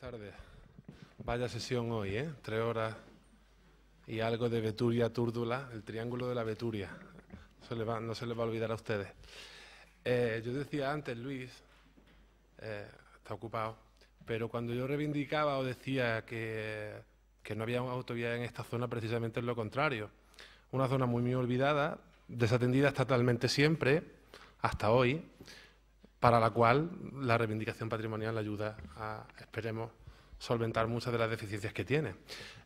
tardes. Vaya sesión hoy, ¿eh? Tres horas y algo de Veturia Túrdula, el triángulo de la Veturia. No se le va, no se le va a olvidar a ustedes. Eh, yo decía antes, Luis, eh, está ocupado, pero cuando yo reivindicaba o decía que, que no había autovía en esta zona, precisamente es lo contrario. Una zona muy, muy olvidada, desatendida estatalmente siempre, hasta hoy, para la cual la reivindicación patrimonial ayuda a, esperemos, solventar muchas de las deficiencias que tiene.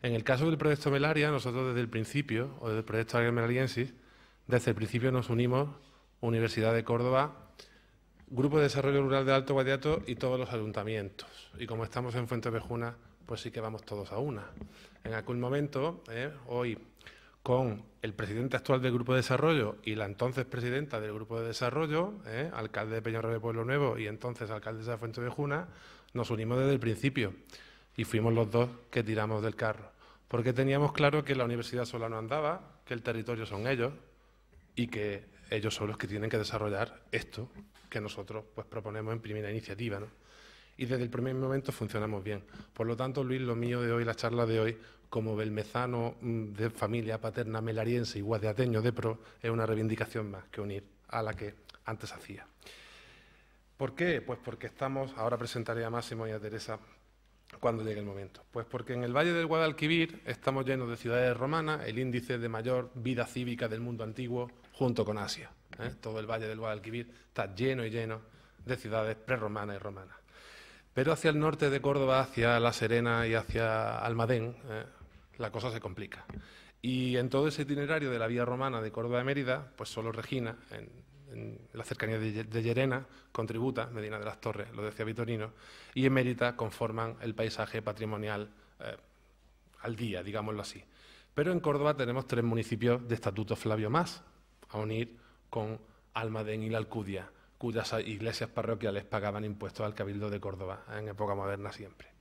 En el caso del proyecto Melaria, nosotros desde el principio, o del proyecto Melariensis, desde el principio nos unimos Universidad de Córdoba, Grupo de Desarrollo Rural de Alto Guadiato y todos los ayuntamientos. Y como estamos en Fuente Vejuna, pues sí que vamos todos a una. En aquel momento, eh, hoy con el presidente actual del Grupo de Desarrollo y la entonces presidenta del Grupo de Desarrollo, ¿eh? alcalde de Peñarol de Pueblo Nuevo y entonces alcalde de Fuente de Juna, nos unimos desde el principio y fuimos los dos que tiramos del carro, porque teníamos claro que la universidad sola no andaba, que el territorio son ellos y que ellos son los que tienen que desarrollar esto que nosotros pues proponemos en primera iniciativa. Y desde el primer momento funcionamos bien. Por lo tanto, Luis, lo mío de hoy, la charla de hoy, como belmezano mm, de familia paterna melariense y guadeateño de pro, es una reivindicación más que unir a la que antes hacía. ¿Por qué? Pues porque estamos, ahora presentaré a Máximo y a Teresa cuando llegue el momento. Pues porque en el Valle del Guadalquivir estamos llenos de ciudades romanas, el índice de mayor vida cívica del mundo antiguo junto con Asia. ¿eh? Todo el Valle del Guadalquivir está lleno y lleno de ciudades prerromanas y romanas. Pero hacia el norte de Córdoba, hacia La Serena y hacia Almadén, ¿eh? la cosa se complica. Y en todo ese itinerario de la vía romana de Córdoba de Mérida, pues solo Regina, en, la cercanía de, de, Llerena, contributa, Medina de las Torres, lo decía Vitorino, y en Mérida conforman el paisaje patrimonial eh, al día, digámoslo así. Pero en Córdoba tenemos tres municipios de estatuto Flavio más, a unir con Almadén y la Alcudia, cuyas iglesias parroquiales pagaban impuestos al Cabildo de Córdoba, en época moderna siempre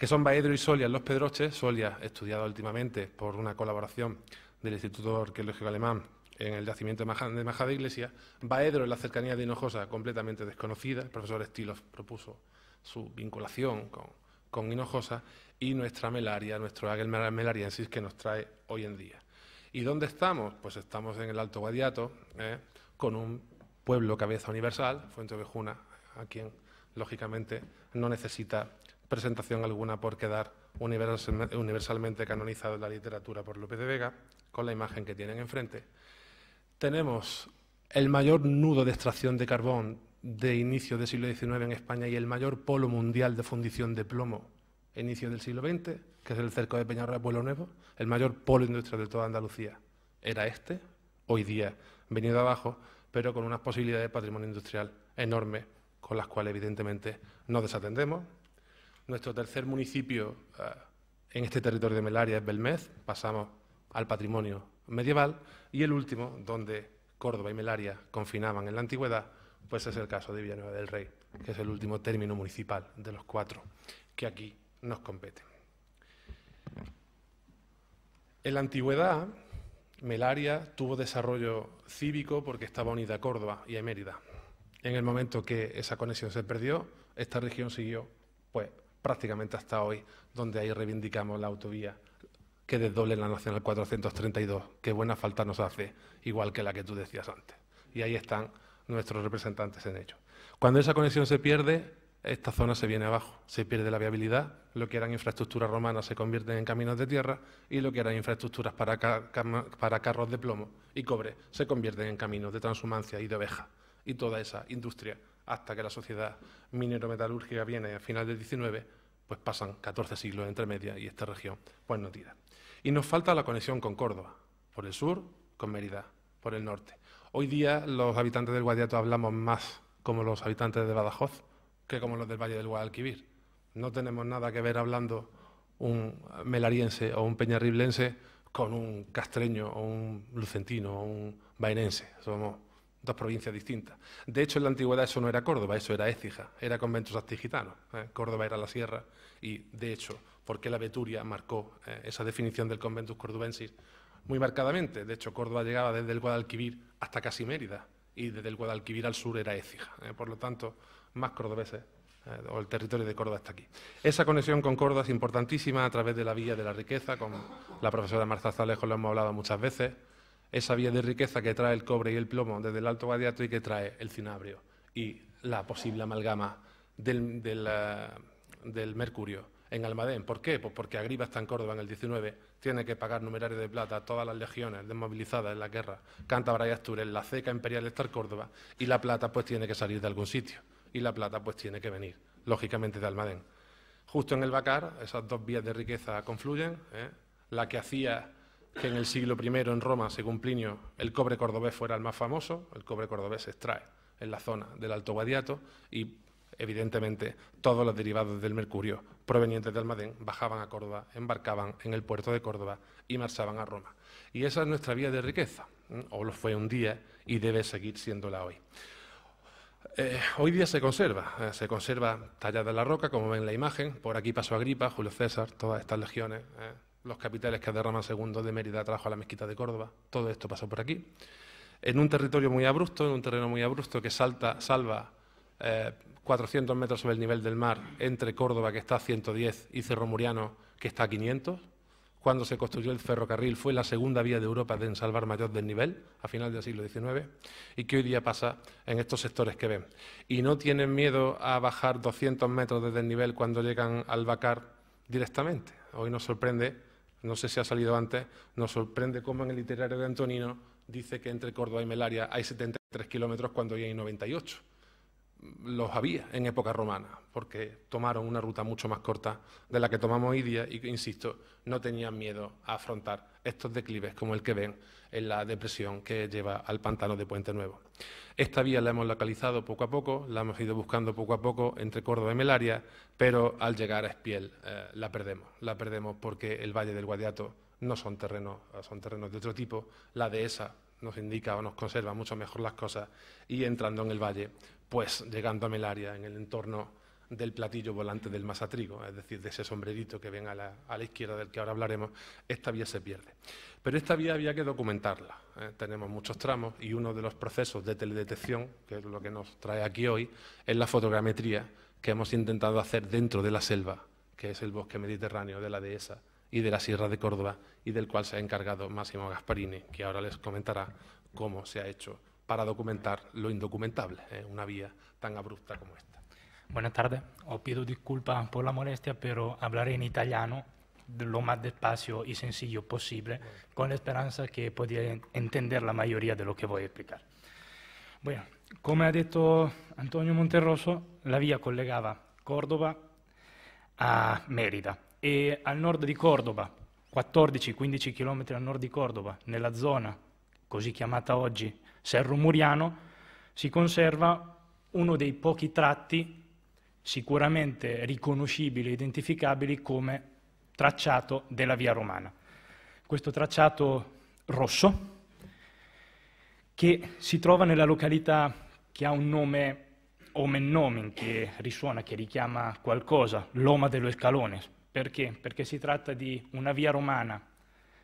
que son Baedro y Solia en los Pedroches. Solia, estudiado últimamente por una colaboración del Instituto Arqueológico Alemán en el yacimiento de Maja Iglesia. Baedro en la cercanía de Hinojosa, completamente desconocida. El profesor Estilos propuso su vinculación con, Hinojosa y nuestra melaria, nuestro águil melariensis que nos trae hoy en día. ¿Y dónde estamos? Pues estamos en el Alto Guadiato, ¿eh? con un pueblo cabeza universal, Fuente Ovejuna, a quien lógicamente no necesita presentación alguna por quedar universalmente canonizado en la literatura por López de Vega, con la imagen que tienen enfrente. Tenemos el mayor nudo de extracción de carbón de inicio del siglo XIX en España y el mayor polo mundial de fundición de plomo inicio del siglo XX, que es el cerco de peñarra de Pueblo Nuevo, el mayor polo industrial de toda Andalucía. Era este, hoy día venido abajo, pero con unas posibilidades de patrimonio industrial enorme, con las cuales evidentemente no desatendemos, nuestro tercer municipio eh, en este territorio de Melaria es Belmez, pasamos al patrimonio medieval, y el último, donde Córdoba y Melaria confinaban en la antigüedad, pues es el caso de Villanueva del Rey, que es el último término municipal de los cuatro que aquí nos competen. En la antigüedad, Melaria tuvo desarrollo cívico porque estaba unida a Córdoba y a Mérida. En el momento que esa conexión se perdió, esta región siguió pues, prácticamente hasta hoy, donde ahí reivindicamos la autovía que desdoble la Nacional 432, que buena falta nos hace, igual que la que tú decías antes. Y ahí están nuestros representantes en ello. Cuando esa conexión se pierde, esta zona se viene abajo, se pierde la viabilidad, lo que eran infraestructuras romanas se convierten en caminos de tierra y lo que eran infraestructuras para, para carros de plomo y cobre se convierten en caminos de transhumancia y de oveja y toda esa industria hasta que la sociedad minero-metalúrgica viene a final del XIX, pues pasan 14 siglos entre media y esta región pues no tira. Y nos falta la conexión con Córdoba, por el sur, con Mérida, por el norte. Hoy día los habitantes del Guadiato hablamos más como los habitantes de Badajoz que como los del Valle del Guadalquivir. No tenemos nada que ver hablando un melariense o un peñarriblense con un castreño o un lucentino o un bainense. Somos dos provincias distintas. De hecho, en la antigüedad eso no era Córdoba, eso era Écija, era conventos astigitanos. ¿eh? Córdoba era la sierra y, de hecho, porque la Veturia marcó eh, esa definición del conventus cordubensis muy marcadamente. De hecho, Córdoba llegaba desde el Guadalquivir hasta casi Mérida y desde el Guadalquivir al sur era Écija. ¿eh? Por lo tanto, más cordobeses o el territorio de Córdoba está aquí. Esa conexión con Córdoba es importantísima a través de la vía de la Riqueza, con la profesora Marta Zalejo lo hemos hablado muchas veces esa vía de riqueza que trae el cobre y el plomo desde el Alto Guadiato y que trae el cinabrio y la posible amalgama del, mercurio en Almadén. ¿Por qué? Pues porque Agriba está en Córdoba en el 19, tiene que pagar numerario de plata a todas las legiones desmovilizadas en la guerra, Cántabra y Asturias, la ceca imperial está en Córdoba y la plata pues tiene que salir de algún sitio y la plata pues tiene que venir, lógicamente, de Almadén. Justo en el Bacar, esas dos vías de riqueza confluyen, ¿eh? la que hacía que en el siglo I en Roma, según Plinio, el cobre cordobés fuera el más famoso. El cobre cordobés se extrae en la zona del Alto Guadiato y, evidentemente, todos los derivados del mercurio provenientes de Almadén bajaban a Córdoba, embarcaban en el puerto de Córdoba y marchaban a Roma. Y esa es nuestra vía de riqueza, o lo fue un día y debe seguir siéndola hoy. Eh, hoy día se conserva, eh, se conserva tallada en la roca, como ven en la imagen, por aquí pasó Agripa, Julio César, todas estas legiones. Eh, los capitales que derraman II de Mérida trajo a la mezquita de Córdoba, todo esto pasó por aquí, en un territorio muy abrupto, en un terreno muy abrupto que salta, salva 400 eh, metros sobre el nivel del mar entre Córdoba, que está a 110, y Cerro Muriano, que está a 500. Cuando se construyó el ferrocarril fue la segunda vía de Europa de salvar mayor nivel, a final del siglo XIX y que hoy día pasa en estos sectores que ven. Y no tienen miedo a bajar 200 metros el nivel cuando llegan al Bacar directamente. Hoy nos sorprende no sé si ha salido antes, nos sorprende cómo en el literario de Antonino dice que entre Córdoba y Melaria hay 73 kilómetros cuando hoy hay 98 los había en época romana, porque tomaron una ruta mucho más corta de la que tomamos hoy día y insisto, no tenían miedo a afrontar estos declives como el que ven en la depresión que lleva al pantano de Puente Nuevo. Esta vía la hemos localizado poco a poco, la hemos ido buscando poco a poco entre Córdoba y Melaria, pero al llegar a Espiel eh, la perdemos, la perdemos porque el Valle del Guadiato no son terrenos, son terrenos de otro tipo, la dehesa nos indica o nos conserva mucho mejor las cosas y entrando en el valle pues llegando a Melaria, en el entorno del platillo volante del masatrigo, es decir, de ese sombrerito que ven a la, izquierda del que ahora hablaremos, esta vía se pierde. Pero esta vía había que documentarla. ¿eh? Tenemos muchos tramos y uno de los procesos de teledetección, que es lo que nos trae aquí hoy, es la fotogrametría que hemos intentado hacer dentro de la selva, que es el bosque mediterráneo de la dehesa y de la Sierra de Córdoba, y del cual se ha encargado Máximo Gasparini, que ahora les comentará cómo se ha hecho para documentar lo indocumentable en eh, una vía tan abrupta como esta. Buenas tardes. Os pido disculpas por la molestia, pero hablaré en italiano lo más despacio y sencillo posible, con la esperanza que podáis entender la mayoría de lo que voy a explicar. Bueno, come ha detto Antonio Monterroso, la via collegava Córdoba a Mérida. e al nord di Cordova, 14-15 km al nord di Cordova, nella zona così chiamata oggi Serro Muriano, si conserva uno dei pochi tratti sicuramente riconoscibili e identificabili come tracciato della via romana. Questo tracciato rosso che si trova nella località che ha un nome omen nomen, che risuona, che richiama qualcosa, Loma dello Escalone. Perché? Perché si tratta di una via romana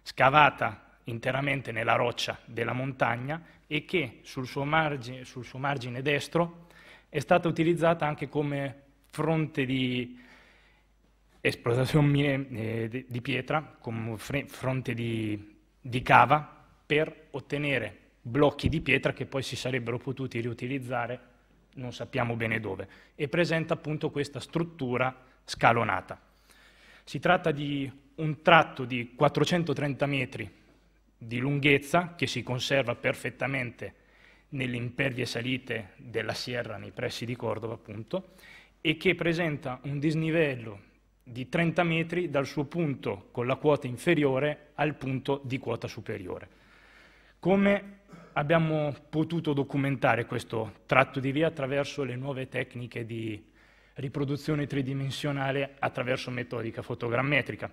scavata interamente nella roccia della montagna e che sul suo, margine, sul suo margine destro è stata utilizzata anche come fronte di esplotazione eh, di pietra, come fronte di, di cava, per ottenere blocchi di pietra che poi si sarebbero potuti riutilizzare non sappiamo bene dove, e presenta appunto questa struttura scalonata. Si tratta di un tratto di 430 metri di lunghezza che si conserva perfettamente nelle impervie salite della Sierra nei pressi di Cordova, appunto, e che presenta un disnivello di 30 metri dal suo punto con la quota inferiore al punto di quota superiore. Come abbiamo potuto documentare questo tratto di via attraverso le nuove tecniche di riproduzione tridimensionale attraverso metodica fotogrammetrica.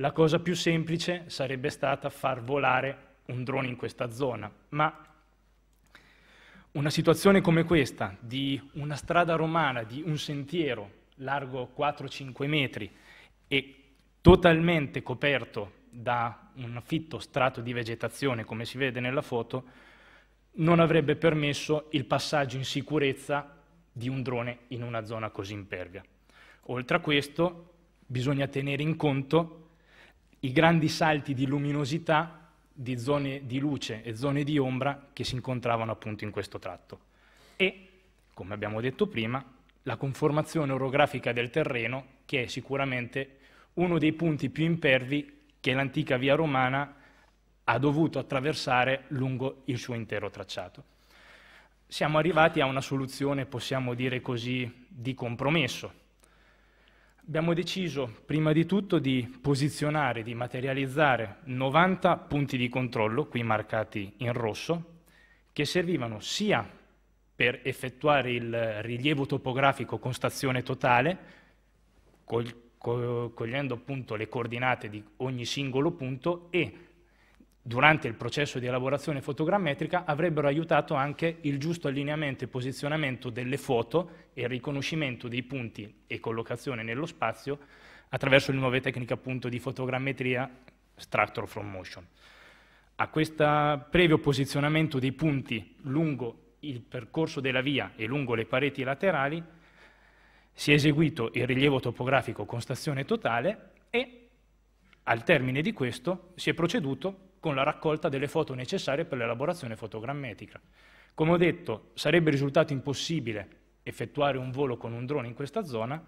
La cosa più semplice sarebbe stata far volare un drone in questa zona, ma una situazione come questa, di una strada romana, di un sentiero largo 4-5 metri e totalmente coperto da un fitto strato di vegetazione, come si vede nella foto, non avrebbe permesso il passaggio in sicurezza di un drone in una zona così impervia. Oltre a questo, bisogna tenere in conto i grandi salti di luminosità di zone di luce e zone di ombra che si incontravano appunto in questo tratto. E, come abbiamo detto prima, la conformazione orografica del terreno, che è sicuramente uno dei punti più impervi che l'antica via romana ha dovuto attraversare lungo il suo intero tracciato. Siamo arrivati a una soluzione, possiamo dire così, di compromesso, abbiamo deciso prima di tutto di posizionare, di materializzare 90 punti di controllo, qui marcati in rosso, che servivano sia per effettuare il rilievo topografico con stazione totale, cogliendo appunto le coordinate di ogni singolo punto e durante il processo di elaborazione fotogrammetrica avrebbero aiutato anche il giusto allineamento e posizionamento delle foto e il riconoscimento dei punti e collocazione nello spazio attraverso le nuove tecniche appunto di fotogrammetria structure from motion. A questo previo posizionamento dei punti lungo il percorso della via e lungo le pareti laterali si è eseguito il rilievo topografico con stazione totale e al termine di questo si è proceduto con la raccolta delle foto necessarie per l'elaborazione fotogrammetrica. Come ho detto, sarebbe risultato impossibile effettuare un volo con un drone in questa zona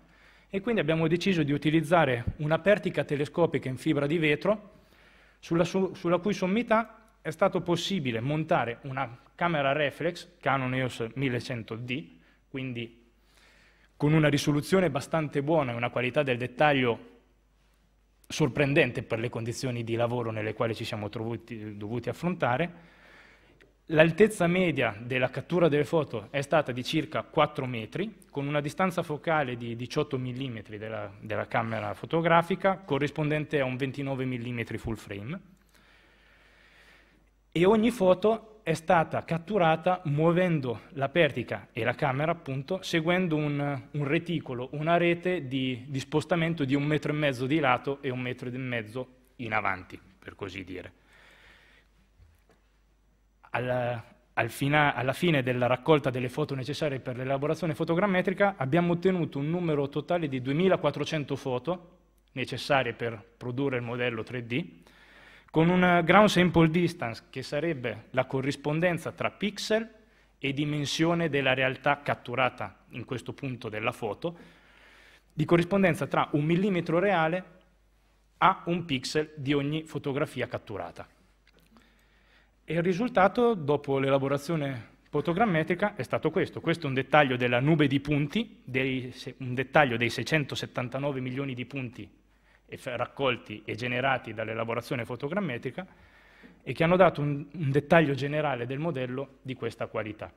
e quindi abbiamo deciso di utilizzare una pertica telescopica in fibra di vetro sulla, su sulla cui sommità è stato possibile montare una camera reflex Canon EOS 1100D, quindi con una risoluzione bastante buona e una qualità del dettaglio sorprendente per le condizioni di lavoro nelle quali ci siamo trovuti, dovuti affrontare. L'altezza media della cattura delle foto è stata di circa 4 metri, con una distanza focale di 18 mm della, della camera fotografica, corrispondente a un 29 mm full frame. E ogni foto è stata catturata muovendo la pertica e la camera, appunto, seguendo un, un reticolo, una rete di, di, spostamento di un metro e mezzo di lato e un metro e mezzo in avanti, per così dire. Alla, al fina, alla fine della raccolta delle foto necessarie per l'elaborazione fotogrammetrica abbiamo ottenuto un numero totale di 2400 foto necessarie per produrre il modello 3D, con un ground sample distance che sarebbe la corrispondenza tra pixel e dimensione della realtà catturata in questo punto della foto, di corrispondenza tra un millimetro reale a un pixel di ogni fotografia catturata. E il risultato, dopo l'elaborazione fotogrammetrica, è stato questo. Questo è un dettaglio della nube di punti, dei, un dettaglio dei 679 milioni di punti raccolti e generati dall'elaborazione fotogrammetrica e che hanno dato un, un dettaglio generale del modello di questa qualità.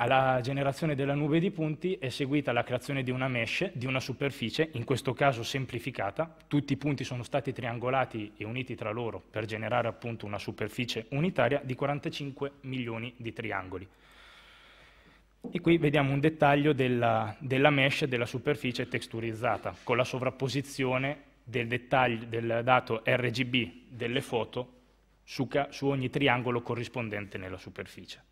alla generazione della nube di punti è seguita la creazione di una mesh, di una superficie, in questo caso semplificata, tutti i punti sono stati triangolati e uniti tra loro per generare appunto una superficie unitaria di 45 milioni di triangoli. E qui vediamo un dettaglio della, della mesh della superficie texturizzata, con la sovrapposizione del dettaglio del dato RGB delle foto su, su ogni triangolo corrispondente nella superficie.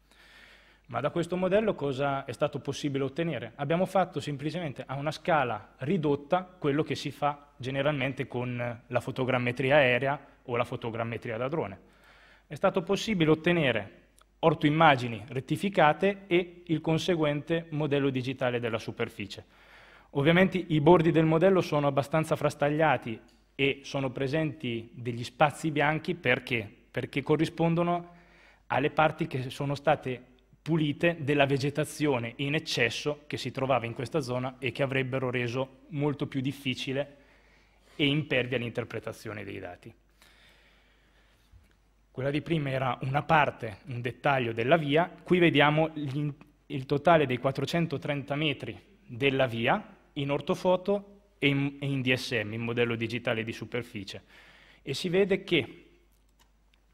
Ma da questo modello cosa è stato possibile ottenere? Abbiamo fatto semplicemente a una scala ridotta quello che si fa generalmente con la fotogrammetria aerea o la fotogrammetria da drone. È stato possibile ottenere ortoimmagini rettificate e il conseguente modello digitale della superficie. Ovviamente i bordi del modello sono abbastanza frastagliati e sono presenti degli spazi bianchi perché? Perché corrispondono alle parti che sono state pulite della vegetazione in eccesso che si trovava in questa zona e che avrebbero reso molto più difficile e impervia l'interpretazione dei dati. Quella di prima era una parte, un dettaglio della via, qui vediamo il totale dei 430 metri della via in ortofoto e in, e in DSM, in modello digitale di superficie. E si vede che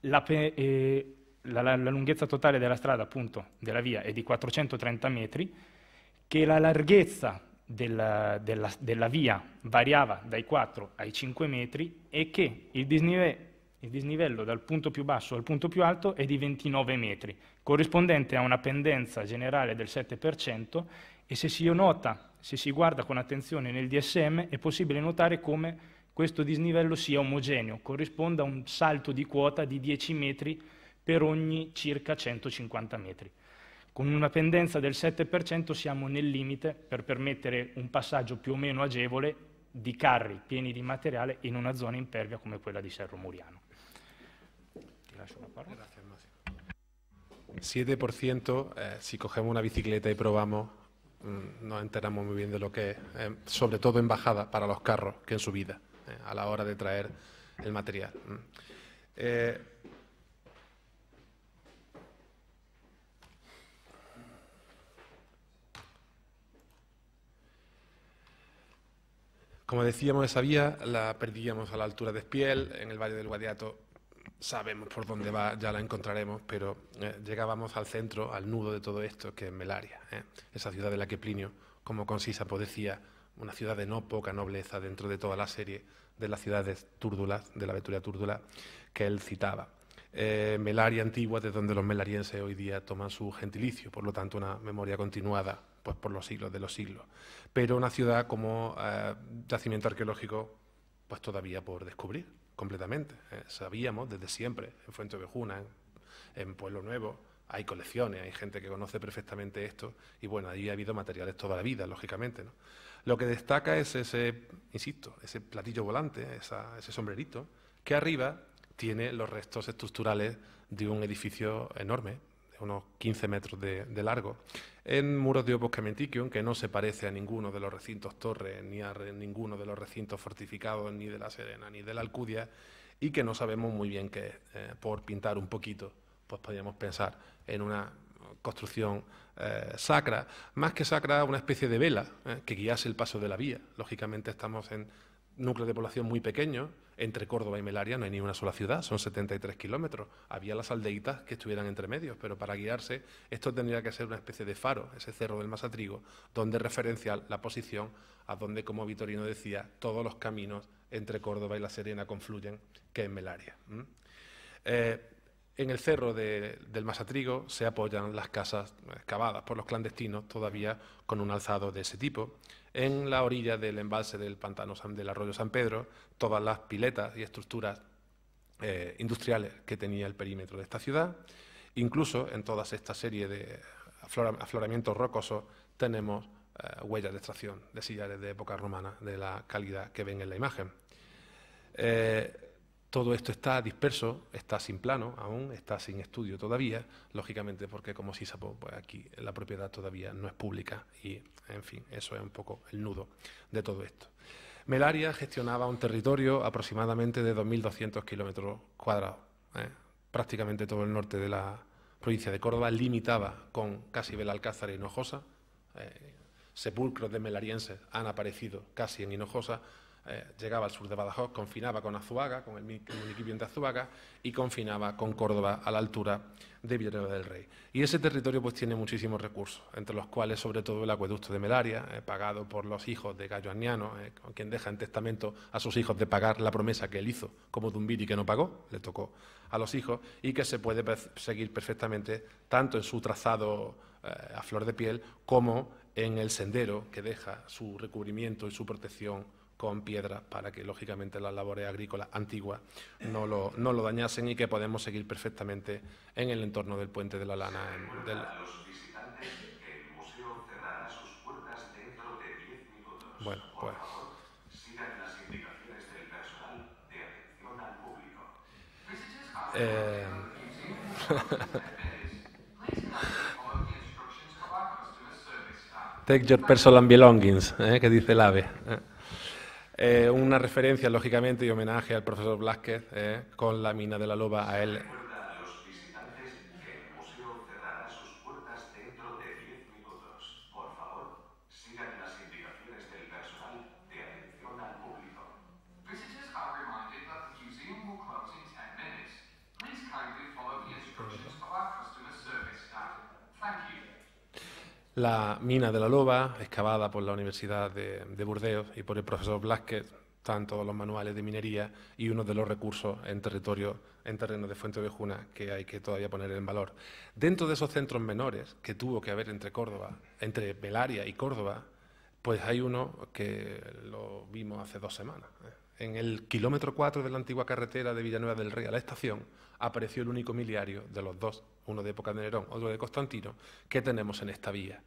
la, eh, la, la, lunghezza totale della strada, appunto, della via è di 430 metri, che la larghezza della, della, della, via variava dai 4 ai 5 metri e che il disnivè il disnivello dal punto più basso al punto più alto è di 29 metri, corrispondente a una pendenza generale del 7% e se si nota, se si guarda con attenzione nel DSM, è possibile notare come questo disnivello sia omogeneo, corrisponda a un salto di quota di 10 metri per ogni circa 150 metri. Con una pendenza del 7% siamo nel limite per permettere un passaggio più o meno agevole di carri pieni di materiale in una zona impervia come quella di Serro Muriano. Gracias, 7%, eh, si cogemos una bicicleta y probamos, mm, nos enteramos muy bien de lo que es, eh, sobre todo en bajada para los carros, que en subida, vida eh, a la hora de traer el material. Mm. Como decíamos, esa vía la perdíamos a la altura de Espiel, en el Valle del Guadiato sabemos por dónde va, ya la encontraremos, pero eh, llegábamos al centro, al nudo de todo esto, que es Melaria, ¿eh? esa ciudad de la que Plinio, como con pues decía, una ciudad de no poca nobleza dentro de toda la serie de las ciudades túrdulas, de la Veturia túrdula, que él citaba. Eh, Melaria antigua, de donde los melarienses hoy día toman su gentilicio, por lo tanto una memoria continuada pues, por los siglos de los siglos. Pero una ciudad como yacimiento arqueológico, pues todavía por descubrir completamente. Eh, sabíamos desde siempre, en Fuente Ovejuna, en, en Pueblo Nuevo, hay colecciones, hay gente que conoce perfectamente esto, y bueno, ahí ha habido materiales toda la vida, lógicamente. ¿no? Lo que destaca es ese, insisto, ese platillo volante, ese sombrerito, que arriba tiene los restos estructurales de un edificio enorme, unos 15 metros de, largo, en muros de Opus que no se parece a ninguno de los recintos torres, ni a ninguno de los recintos fortificados, ni de la Serena, ni de la Alcudia, y que no sabemos muy bien qué eh, por pintar un poquito, pues podríamos pensar en una construcción eh, sacra, más que sacra, una especie de vela eh, que guiase el paso de la vía. Lógicamente estamos en núcleo de población muy pequeño entre Córdoba y Melaria no hay ni una sola ciudad, son 73 kilómetros. Había las aldeitas que estuvieran entre medios, pero para guiarse esto tendría que ser una especie de faro, ese cerro del Masatrigo, donde referencia la posición a donde, como Vitorino decía, todos los caminos entre Córdoba y La Serena confluyen, que es Melaria. En el cerro del Masatrigo se apoyan las casas excavadas por los clandestinos, todavía con un alzado de ese tipo. En la orilla del embalse del pantano del arroyo San Pedro, todas las piletas y estructuras eh, industriales que tenía el perímetro de esta ciudad. Incluso en toda esta serie de afloramientos rocosos tenemos eh, huellas de extracción de sillares de época romana de la calidad que ven en la imagen. Eh, todo esto está disperso, está sin plano aún, está sin estudio todavía, lógicamente porque como Sisapo, pues aquí la propiedad todavía no es pública y, en fin, eso es un poco el nudo de todo esto. Melaria gestionaba un territorio aproximadamente de 2.200 kilómetros cuadrados. ¿eh? Prácticamente todo el norte de la provincia de Córdoba limitaba con casi Belalcázar y e Hinojosa. Eh, sepulcros de melarienses han aparecido casi en Hinojosa, eh, llegaba al sur de Badajoz, confinaba con Azuaga, con el municipio de Azuaga, y confinaba con Córdoba a la altura de Villanueva del Rey. Y ese territorio pues tiene muchísimos recursos, entre los cuales sobre todo el acueducto de Melaria, eh, pagado por los hijos de Gallo Aniano, eh, quien deja en testamento a sus hijos de pagar la promesa que él hizo como Dumbiri que no pagó, le tocó a los hijos, y que se puede seguir perfectamente tanto en su trazado a flor de piel como en el sendero que deja su recubrimiento y su protección con piedra para que, lógicamente, las labores agrícolas antiguas no lo, no lo dañasen y que podemos seguir perfectamente en el entorno del puente de la lana. Bueno, pues. Take your personal belongings, ¿eh? que dice el ave. Eh. Eh, una referencia, lógicamente, y homenaje al profesor Blázquez eh, con la mina de la loba a él La mina de la loba, excavada por la Universidad de, Burdeos y por el profesor Blasquez, están todos los manuales de minería y uno de los recursos en territorio, en terreno de Fuente Vejuna, que hay que todavía poner en valor. Dentro de esos centros menores que tuvo que haber entre Córdoba, entre Belaria y Córdoba, pues hay uno que lo vimos hace dos semanas. ¿eh? en el kilómetro 4 de la antigua carretera de Villanueva del Rey a la estación, apareció el único miliario de los dos, uno de época de Nerón, otro de Constantino, que tenemos en esta vía.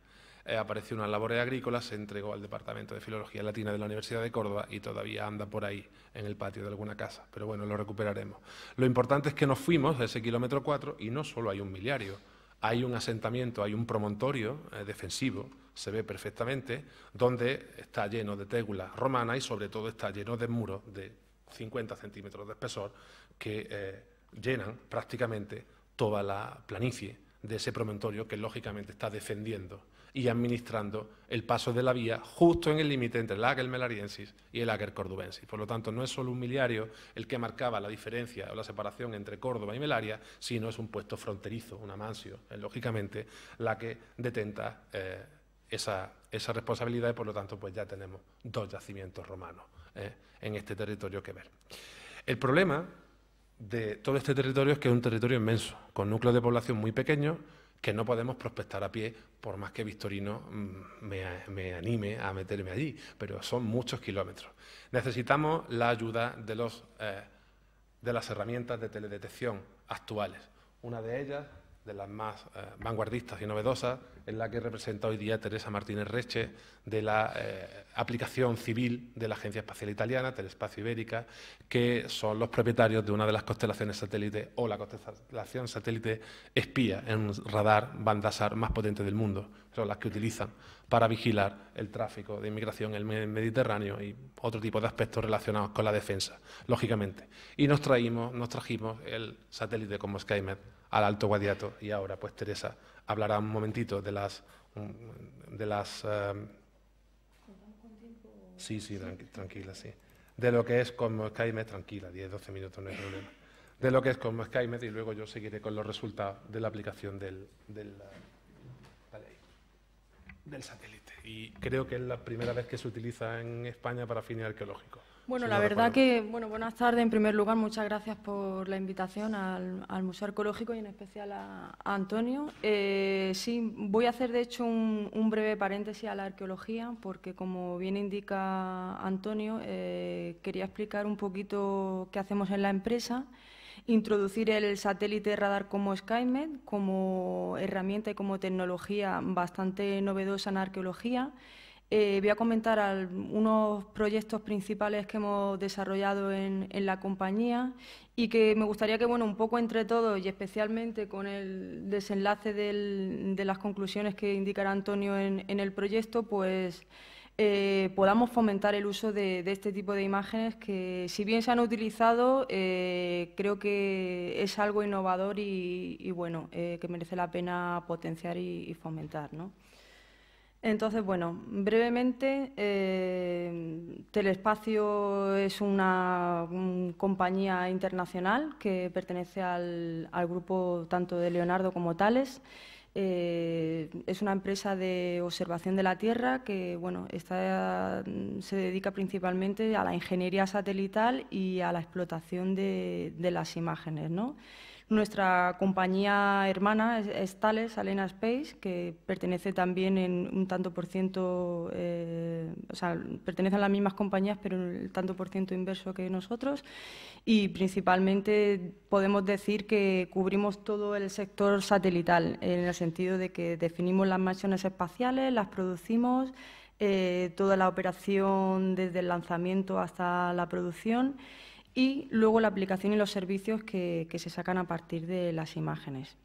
Eh, apareció una labor agrícola, se entregó al Departamento de Filología Latina de la Universidad de Córdoba y todavía anda por ahí, en el patio de alguna casa. Pero bueno, lo recuperaremos. Lo importante es que nos fuimos de ese kilómetro 4 y no solo hay un miliario, hay un asentamiento, hay un promontorio eh, defensivo, se ve perfectamente, donde está lleno de tégula romanas y sobre todo está lleno de muros de 50 centímetros de espesor que eh, llenan prácticamente toda la planicie de ese promontorio que lógicamente está defendiendo y administrando el paso de la vía justo en el límite entre el Aker melariensis y el Aker cordubensis. Por lo tanto, no es solo un miliario el que marcaba la diferencia o la separación entre Córdoba y Melaria, sino es un puesto fronterizo, una mansio, eh, lógicamente la que detenta eh, esa, responsabilidad y por lo tanto pues ya tenemos dos yacimientos romanos eh, en este territorio que ver. El problema de todo este territorio es que es un territorio inmenso, con núcleos de población muy pequeños, que no podemos prospectar a pie, por más que Victorino mm, me, anime a meterme allí, pero son muchos kilómetros. Necesitamos la ayuda de, los, eh, de las herramientas de teledetección actuales. Una de ellas, de las más eh, vanguardistas y novedosas, en la que representa hoy día Teresa Martínez Reche, de la eh, aplicación civil de la Agencia Espacial Italiana, Telespacio Ibérica, que son los propietarios de una de las constelaciones satélite o la constelación satélite espía en un radar bandasar más potente del mundo. Son las que utilizan para vigilar el tráfico de inmigración en el Mediterráneo y otro tipo de aspectos relacionados con la defensa, lógicamente. Y nos, nos trajimos el satélite como SkyMed al Alto Guadiato y ahora pues Teresa hablará un momentito de las... De las eh, sí, sí, tranquila, sí. De lo que es con SkyMet, tranquila, 10-12 minutos, no hay problema. De lo que es con SkyMet y luego yo seguiré con los resultados de la aplicación del, del, eh, del satélite. Y creo que es la primera vez que se utiliza en España para fines arqueológicos. Bueno, la verdad que, bueno, buenas tardes. En primer lugar, muchas gracias por la invitación al, Museo Arqueológico y en especial a, Antonio. Eh, sí, voy a hacer de hecho un, breve paréntesis a la arqueología, porque como bien indica Antonio, eh, quería explicar un poquito qué hacemos en la empresa, introducir el satélite radar como SkyMed, como herramienta y como tecnología bastante novedosa en arqueología. Eh, voy a comentar algunos proyectos principales que hemos desarrollado en, la compañía y que me gustaría que, bueno, un poco entre todos y especialmente con el desenlace de las conclusiones que indicará Antonio en, el proyecto, pues eh, podamos fomentar el uso de, este tipo de imágenes que, si bien se han utilizado, eh, creo que es algo innovador y, bueno, que merece la pena potenciar y, y fomentar, ¿no? Entonces, bueno, brevemente, eh, Telespacio es una compañía internacional que pertenece al, grupo tanto de Leonardo como Tales. Eh, es una empresa de observación de la Tierra que bueno, se dedica principalmente a la ingeniería satelital y a la explotación de, de las imágenes. ¿no? Nuestra compañía hermana es, Tales Thales, Alena Space, que pertenece también en un tanto por ciento, eh, o sea, pertenecen a las mismas compañías, pero en el tanto por ciento inverso que nosotros. Y principalmente podemos decir que cubrimos todo el sector satelital, en el sentido de que definimos las misiones espaciales, las producimos, eh, toda la operación desde el lanzamiento hasta la producción y luego la aplicación y los servicios que, se sacan a partir de las imágenes.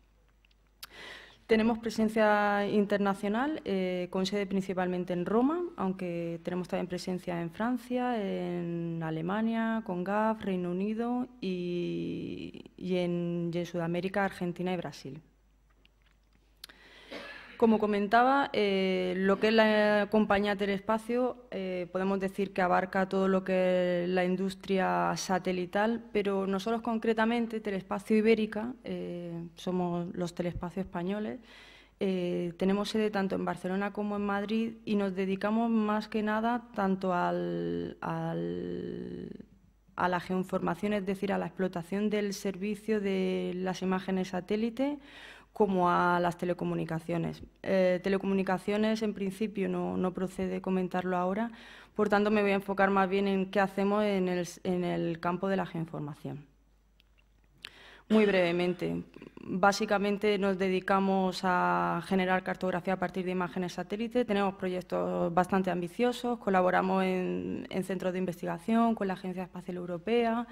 Tenemos presencia internacional eh, con sede principalmente en Roma, aunque tenemos también presencia en Francia, en Alemania, con GAF, Reino Unido y en Sudamérica, Argentina y Brasil. Como comentaba, eh, lo que es la compañía Telespacio eh, podemos decir que abarca todo lo que es la industria satelital, pero nosotros concretamente, Telespacio Ibérica, eh, somos los Telespacios españoles, tenemos sede tanto en Barcelona como en Madrid y nos dedicamos más que nada tanto a la geoinformación, es decir, a la explotación del servicio de las imágenes satélite, como a las telecomunicaciones. Eh, telecomunicaciones, en principio, no, procede comentarlo ahora, por tanto, me voy a enfocar más bien en qué hacemos en el, campo de la geoinformación. Muy brevemente, básicamente nos dedicamos a generar cartografía a partir de imágenes satélite, tenemos proyectos bastante ambiciosos, colaboramos en centros de investigación con la Agencia Espacial Europea,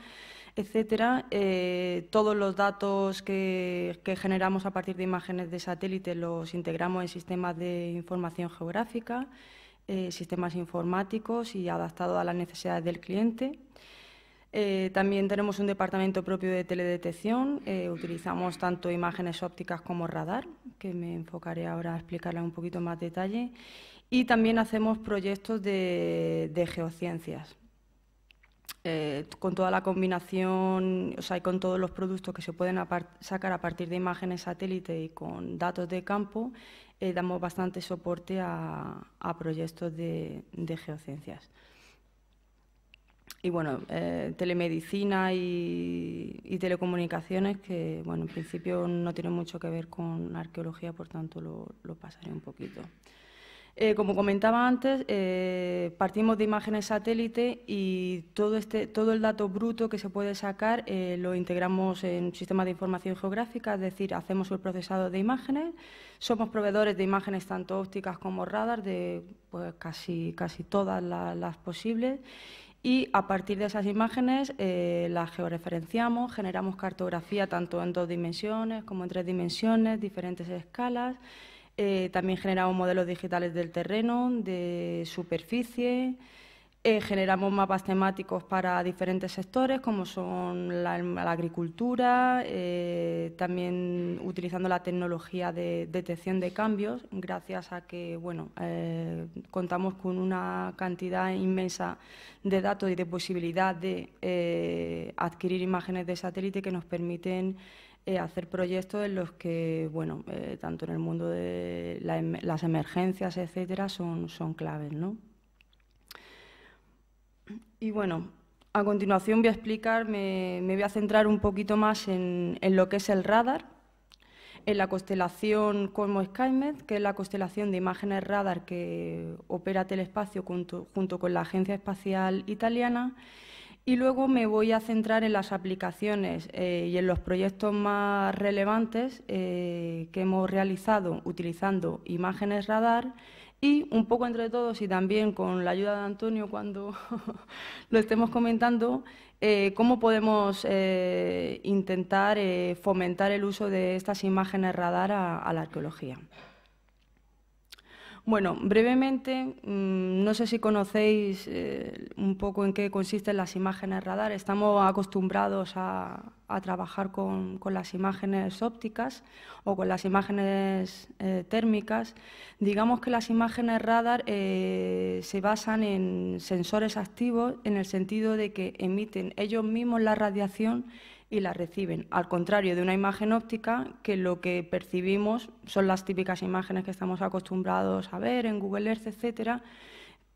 etcétera. Eh, todos los datos que, generamos a partir de imágenes de satélite los integramos en sistemas de información geográfica, eh, sistemas informáticos y adaptados a las necesidades del cliente. Eh, también tenemos un departamento propio de teledetección. utilizamos tanto imágenes ópticas como radar, que me enfocaré ahora a explicarla un poquito más detalle. Y también hacemos proyectos de geociencias. Eh, con toda la combinación, o sea, y con todos los productos que se pueden sacar a partir de imágenes satélite y con datos de campo, eh, damos bastante soporte a, proyectos de, de, geociencias. Y bueno, eh, telemedicina y, telecomunicaciones, que bueno, en principio no tienen mucho que ver con arqueología, por tanto lo pasaré un poquito. Eh, como comentaba antes, eh, partimos de imágenes satélite y todo, este, todo el dato bruto que se puede sacar eh, lo integramos en un sistema de información geográfica, es decir, hacemos el procesado de imágenes. Somos proveedores de imágenes tanto ópticas como radar, de pues, casi, casi todas las, posibles y a partir de esas imágenes las georeferenciamos, generamos cartografía tanto en dos dimensiones como en tres dimensiones, diferentes escalas eh, también generamos modelos digitales del terreno, de superficie. Eh, generamos mapas temáticos para diferentes sectores, como son la, agricultura, eh, también utilizando la tecnología de detección de cambios, gracias a que bueno, contamos con una cantidad inmensa de datos y de posibilidad de adquirir imágenes de satélite que nos permiten eh, hacer proyectos en los que, bueno, eh, tanto en el mundo de em, las emergencias, etcétera, son, son claves, ¿no? Y bueno, a continuación voy a explicar, me, voy a centrar un poquito más en, lo que es el radar, en la constelación Cosmo SkyMed, que es la constelación de imágenes radar que opera Telespacio junto con la Agencia Espacial Italiana, y luego me voy a centrar en las aplicaciones eh, y en los proyectos más relevantes eh, que hemos realizado utilizando imágenes radar y un poco entre todos y también con la ayuda de Antonio cuando lo estemos comentando, eh, cómo podemos intentar fomentar el uso de estas imágenes radar a la arqueología. Bueno, brevemente, mm, no sé si conocéis eh, un poco en qué consisten las imágenes radar. Estamos acostumbrados a, trabajar con, las imágenes ópticas o con las imágenes eh, térmicas. Digamos que las imágenes radar eh, se basan en sensores activos en el sentido de que emiten ellos mismos la radiación y la reciben, al contrario de una imagen óptica que lo que percibimos son las típicas imágenes que estamos acostumbrados a ver en Google Earth, etcétera,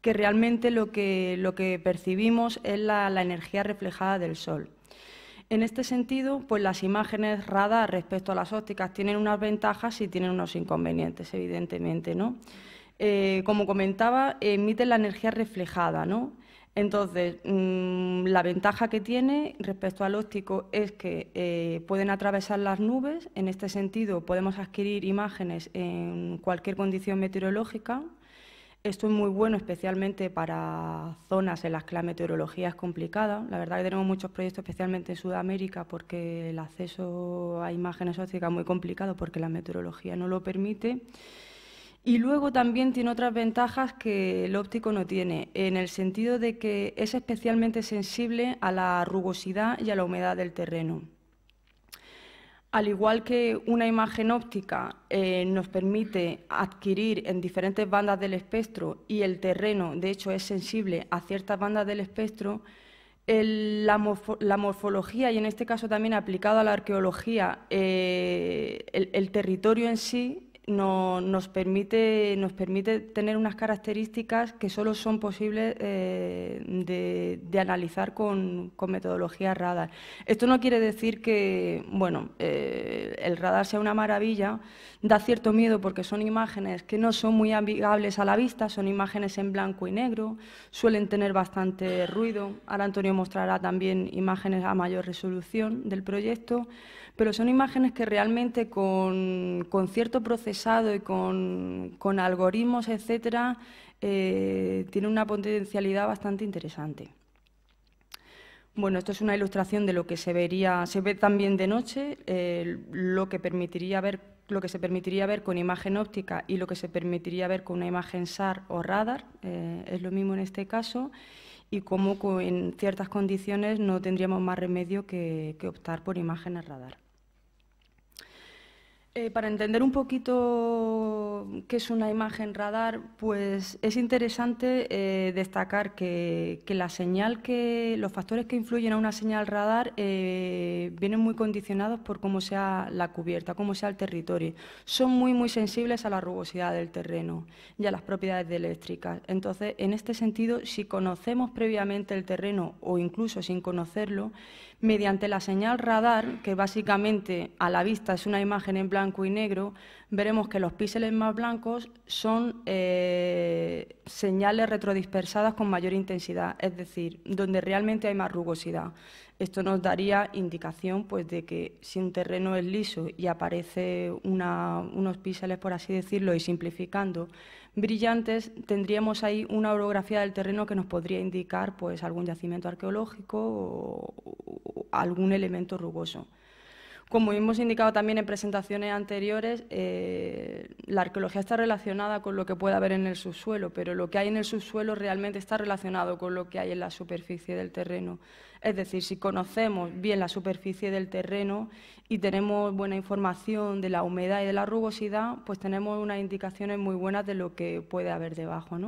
que realmente lo que, lo que percibimos es la, energía reflejada del sol. En este sentido, pues las imágenes radar respecto a las ópticas tienen unas ventajas y tienen unos inconvenientes, evidentemente, ¿no? Eh, como comentaba, emiten la energía reflejada, ¿no? Entonces, mm, la ventaja que tiene respecto al óptico es que eh, pueden atravesar las nubes. En este sentido, podemos adquirir imágenes en cualquier condición meteorológica. Esto es muy bueno, especialmente para zonas en las que la meteorología es complicada. La verdad que tenemos muchos proyectos, especialmente en Sudamérica, porque el acceso a imágenes ópticas es muy complicado porque la meteorología no lo permite. Y luego también tiene otras ventajas que el óptico no tiene, en el sentido de que es especialmente sensible a la rugosidad y a la humedad del terreno. Al igual que una imagen óptica eh, nos permite adquirir en diferentes bandas del espectro y el terreno, de hecho, es sensible a ciertas bandas del espectro, la, morfología y en este caso también aplicado a la arqueología, eh, el territorio en sí no, nos, permite, tener unas características que solo son posibles eh, de, analizar con, metodologías metodología radar. Esto no quiere decir que bueno, eh, el radar sea una maravilla, da cierto miedo porque son imágenes que no son muy amigables a la vista, son imágenes en blanco y negro, suelen tener bastante ruido. Ahora Antonio mostrará también imágenes a mayor resolución del proyecto pero son imágenes que realmente con, cierto procesado y con, algoritmos, etcétera, eh, tienen una potencialidad bastante interesante. Bueno, esto es una ilustración de lo que se vería, se ve también de noche, eh, lo que permitiría ver, lo que se permitiría ver con imagen óptica y lo que se permitiría ver con una imagen SAR o radar, eh, es lo mismo en este caso, y cómo en ciertas condiciones no tendríamos más remedio que, que optar por imágenes radar. Eh, para entender un poquito qué es una imagen radar, pues es interesante eh, destacar que, la señal que los factores que influyen a una señal radar eh, vienen muy condicionados por cómo sea la cubierta, cómo sea el territorio. Son muy muy sensibles a la rugosidad del terreno y a las propiedades eléctricas. Entonces, en este sentido, si conocemos previamente el terreno o incluso sin conocerlo, mediante la señal radar, que básicamente a la vista es una imagen en blanco y negro, veremos que los píxeles más blancos son eh, señales retrodispersadas con mayor intensidad, es decir, donde realmente hay más rugosidad. Esto nos daría indicación pues, de que si un terreno es liso y aparece unos píxeles, por así decirlo, y simplificando, brillantes, tendríamos ahí una orografía del terreno que nos podría indicar pues, algún yacimiento arqueológico o, o algún elemento rugoso. Como hemos indicado también en presentaciones anteriores, eh, la arqueología está relacionada con lo que puede haber en el subsuelo, pero lo que hay en el subsuelo realmente está relacionado con lo que hay en la superficie del terreno. Es decir, si conocemos bien la superficie del terreno y tenemos buena información de la humedad y de la rugosidad, pues tenemos unas indicaciones muy buenas de lo que puede haber debajo,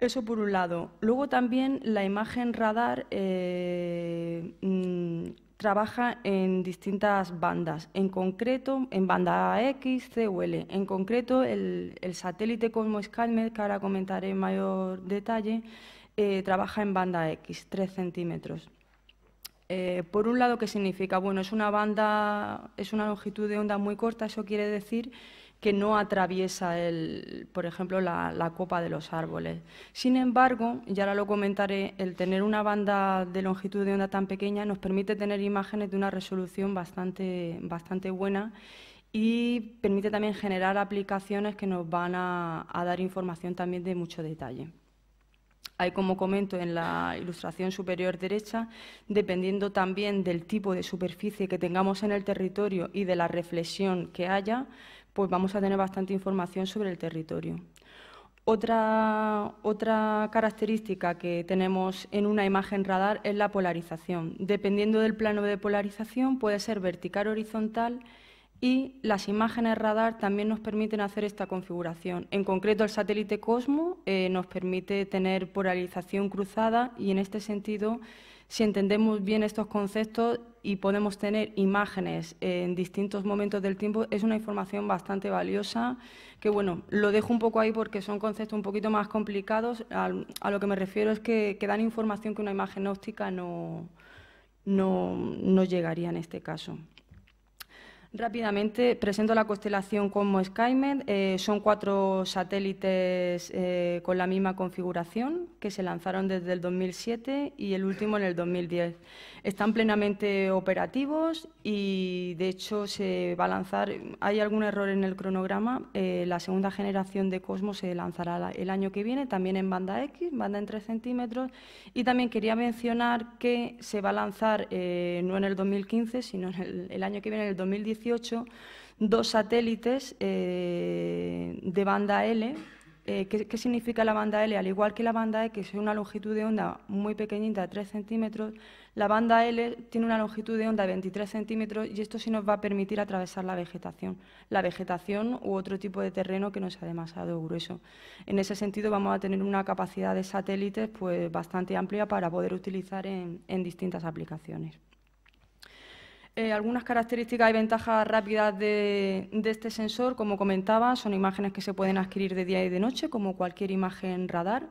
Eso por un lado. Luego también la imagen radar eh, mm, trabaja en distintas bandas, en concreto en banda X, C o L. En concreto, el, satélite Cosmos que ahora comentaré en mayor detalle, eh, trabaja en banda X, 3 centímetros. Eh, por un lado, ¿qué significa? Bueno, es una banda, es una longitud de onda muy corta, eso quiere decir que no atraviesa, el, por ejemplo, la, copa de los árboles. Sin embargo, y ahora lo comentaré, el tener una banda de longitud de onda tan pequeña nos permite tener imágenes de una resolución bastante, bastante buena y permite también generar aplicaciones que nos van a, a dar información también de mucho detalle. Hay, como comento en la ilustración superior derecha, dependiendo también del tipo de superficie que tengamos en el territorio y de la reflexión que haya, pues vamos a tener bastante información sobre el territorio. Otra, otra, característica que tenemos en una imagen radar es la polarización. Dependiendo del plano de polarización, puede ser vertical o horizontal y las imágenes radar también nos permiten hacer esta configuración. En concreto, el satélite Cosmo eh, nos permite tener polarización cruzada y, en este sentido, si entendemos bien estos conceptos y podemos tener imágenes en distintos momentos del tiempo, es una información bastante valiosa, que bueno, lo dejo un poco ahí porque son conceptos un poquito más complicados. A, lo que me refiero es que, que, dan información que una imagen óptica no, no llegaría en este caso. Rápidamente presento la constelación como SkyMed. Eh, son cuatro satélites eh, con la misma configuración que se lanzaron desde el 2007 y el último en el 2010. Están plenamente operativos y, de hecho, se va a lanzar. Hay algún error en el cronograma. Eh, la segunda generación de Cosmos se lanzará el año que viene, también en banda X, banda en 3 centímetros. Y también quería mencionar que se va a lanzar, eh, no en el 2015, sino en el, año que viene, en el 2018, dos satélites eh, de banda L eh, ¿qué, significa la banda L? Al igual que la banda E, que es una longitud de onda muy pequeñita, de 3 centímetros, la banda L tiene una longitud de onda de 23 centímetros y esto sí nos va a permitir atravesar la vegetación, la vegetación u otro tipo de terreno que no sea demasiado grueso. En ese sentido vamos a tener una capacidad de satélites pues, bastante amplia para poder utilizar en distintas aplicaciones. Eh, algunas características y ventajas rápidas de, este sensor, como comentaba, son imágenes que se pueden adquirir de día y de noche, como cualquier imagen radar.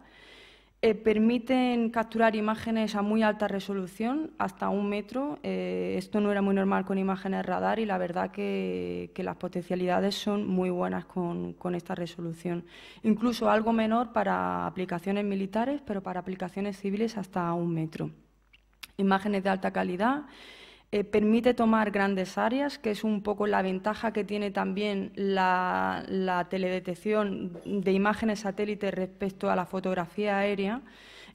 Eh, permiten capturar imágenes a muy alta resolución, hasta un metro. Eh, esto no era muy normal con imágenes radar y la verdad que, las potencialidades son muy buenas con esta resolución. Incluso algo menor para aplicaciones militares, pero para aplicaciones civiles hasta un metro. Imágenes de alta calidad eh, permite tomar grandes áreas, que es un poco la ventaja que tiene también la, teledetección de imágenes satélites respecto a la fotografía aérea,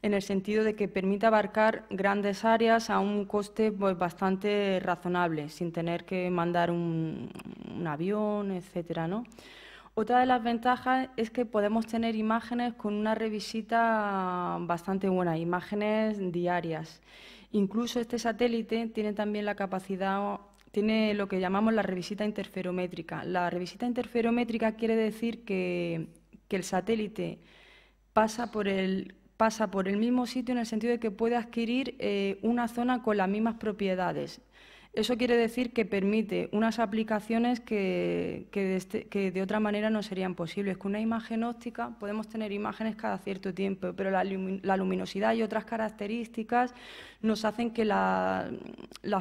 en el sentido de que permite abarcar grandes áreas a un coste pues, bastante razonable, sin tener que mandar un, avión, etcétera, ¿no? Otra de las ventajas es que podemos tener imágenes con una revisita bastante buena, imágenes diarias. Incluso este satélite tiene también la capacidad, tiene lo que llamamos la revisita interferométrica. La revisita interferométrica quiere decir que, el satélite pasa por el mismo sitio en el sentido de que puede adquirir eh, una zona con las mismas propiedades. Eso quiere decir que permite unas aplicaciones que, este, de otra manera no serían posibles. Con una imagen óptica podemos tener imágenes cada cierto tiempo, pero la, luminosidad y otras características nos hacen que las